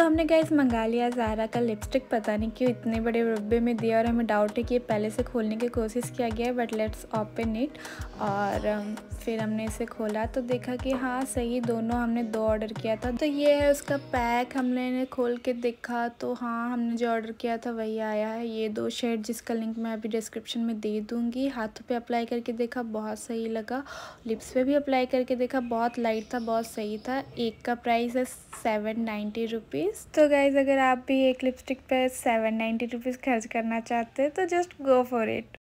तो हमने गैस मंगा लिया ज़ारा का लिपस्टिक पता नहीं क्यों इतने बड़े डब्बे में दिया और हमें डाउट है कि ये पहले से खोलने की कोशिश किया गया बट लेट्स ओपन इट और फिर हमने इसे खोला तो देखा कि हाँ सही दोनों हमने दो ऑर्डर किया था तो ये है उसका पैक हमने इन्हें खोल के देखा तो हाँ हमने जो ऑर्डर किया था वही आया है ये दो शेड जिसका लिंक मैं अभी डिस्क्रिप्शन में दे दूँगी हाथों पर अप्लाई करके देखा बहुत सही लगा लिप्स पर भी अप्लाई करके देखा बहुत लाइट था बहुत सही था एक का प्राइस है सेवन नाइन्टी रुपीज़ रुपीज़ तो गाइज़ अगर आप भी एक लिपस्टिक पे सेवन नाइन्टी रुपीज़ खर्च करना चाहते हैं तो जस्ट गो फॉर इट